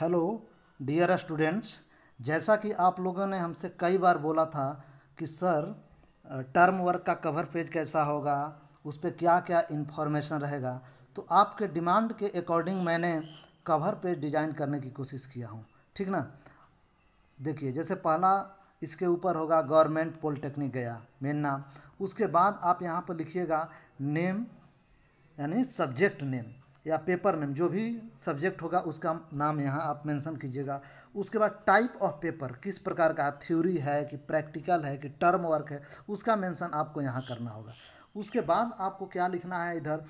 Hello dear students जैसा कि आप लोगों ने हमसे कई बार बोला था कि सर टर्म वर्क का कवर पेज कैसा होगा उस पर क्या क्या इन्फॉर्मेशन रहेगा तो आपके डिमांड के अकॉर्डिंग मैंने कवर पेज डिज़ाइन करने की कोशिश किया हूँ ठीक ना देखिए जैसे पहला इसके ऊपर होगा गवर्नमेंट पॉलिटेक्निक गया मेन नाम उसके बाद आप यहाँ पर लिखिएगा नेम यानी सब्जेक्ट नेम या पेपर नेम जो भी सब्जेक्ट होगा उसका नाम यहाँ आप मेंशन कीजिएगा उसके बाद टाइप ऑफ पेपर किस प्रकार का थ्योरी है कि प्रैक्टिकल है कि टर्म वर्क है उसका मेंशन आपको यहाँ करना होगा उसके बाद आपको क्या लिखना है इधर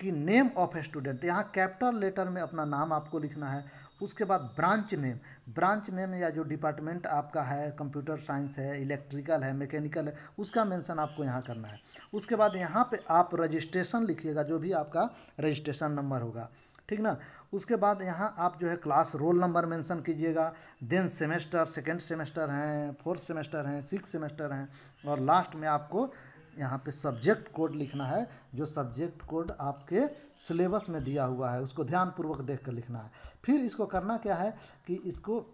कि नेम ऑफ ए स्टूडेंट यहाँ कैपिटल लेटर में अपना नाम आपको लिखना है उसके बाद ब्रांच नेम ब्रांच नेम या जो डिपार्टमेंट आपका है कंप्यूटर साइंस है इलेक्ट्रिकल है मैकेनिकल है उसका मेंशन आपको यहाँ करना है उसके बाद यहाँ पे आप रजिस्ट्रेशन लिखिएगा जो भी आपका रजिस्ट्रेशन नंबर होगा ठीक ना उसके बाद यहाँ आप जो है क्लास रोल नंबर मेंशन कीजिएगा देन सेमेस्टर सेकेंड सेमेस्टर हैं फोर्थ सेमेस्टर हैं सिक्स सेमेस्टर हैं और लास्ट में आपको यहाँ पे सब्जेक्ट कोड लिखना है जो सब्जेक्ट कोड आपके सिलेबस में दिया हुआ है उसको ध्यानपूर्वक देख कर लिखना है फिर इसको करना क्या है कि इसको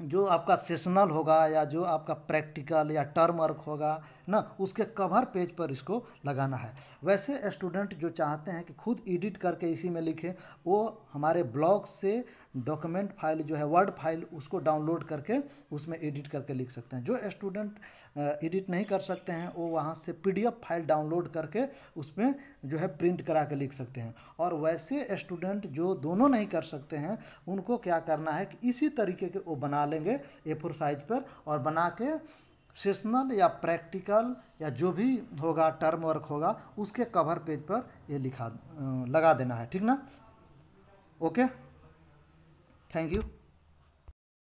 जो आपका सेशनल होगा या जो आपका प्रैक्टिकल या टर्म वर्क होगा ना उसके कवर पेज पर इसको लगाना है वैसे स्टूडेंट जो चाहते हैं कि खुद एडिट करके इसी में लिखें वो हमारे ब्लॉग से डॉक्यूमेंट फाइल जो है वर्ड फाइल उसको डाउनलोड करके उसमें एडिट करके लिख सकते हैं जो स्टूडेंट एडिट नहीं कर सकते हैं वो वहाँ से पीडीएफ फाइल डाउनलोड करके उसमें जो है प्रिंट करा के लिख सकते हैं और वैसे स्टूडेंट जो दोनों नहीं कर सकते हैं उनको क्या करना है कि इसी तरीके के वो बना लेंगे ए फोर साइज पर और बना के सेशनल या प्रैक्टिकल या जो भी होगा टर्म वर्क होगा उसके कवर पेज पर ये लिखा लगा देना है ठीक ना ओके Thank you.